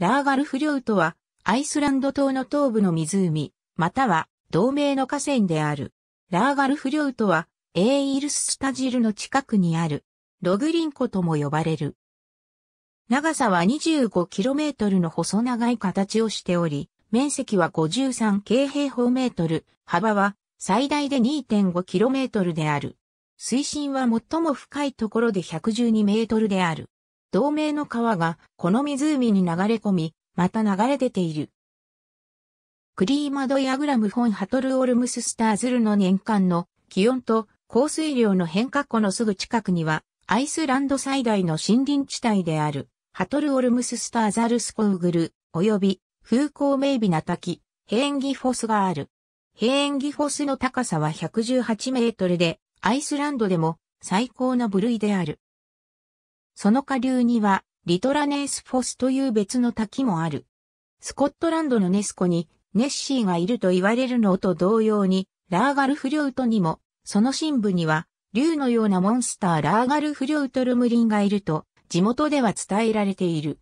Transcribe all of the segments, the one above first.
ラーガルフリウとは、アイスランド島の東部の湖、または同名の河川である。ラーガルフリウとは、エーイルススタジルの近くにある、ログリン湖とも呼ばれる。長さは 25km の細長い形をしており、面積は53平方メートル、幅は最大で 2.5km である。水深は最も深いところで112メートルである。同名の川がこの湖に流れ込み、また流れ出ている。クリーマドイアグラムフォンハトルオルムススターズルの年間の気温と降水量の変化湖のすぐ近くには、アイスランド最大の森林地帯である、ハトルオルムススターザルスコウグル、及び、風光明媚な滝、ヘーンギフォスがある。ヘーンギフォスの高さは118メートルで、アイスランドでも最高の部類である。その下流には、リトラネースフォスという別の滝もある。スコットランドのネスコに、ネッシーがいると言われるのと同様に、ラーガルフリョウトにも、その深部には、竜のようなモンスターラーガルフリョウトルムリンがいると、地元では伝えられている。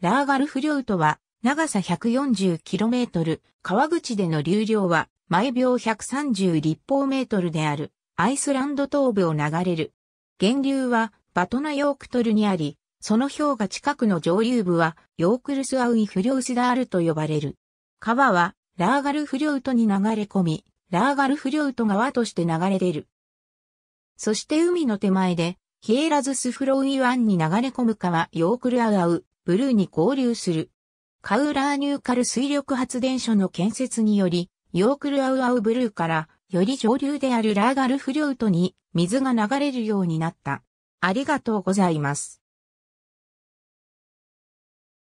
ラーガルフリョウトは、長さ 140km、川口での流量は、毎秒130立方メートルである、アイスランド東部を流れる。源流は、バトナヨークトルにあり、その氷河近くの上流部は、ヨークルスアウイフリョウスダールと呼ばれる。川は、ラーガルフリョウトに流れ込み、ラーガルフリョウト川として流れ出る。そして海の手前で、ヒエラズスフロウイワンに流れ込む川ヨークルアウアウ、ブルーに合流する。カウラーニューカル水力発電所の建設により、ヨークルアウアウブルーから、より上流であるラーガルフリョウトに水が流れるようになった。ありがとうございます。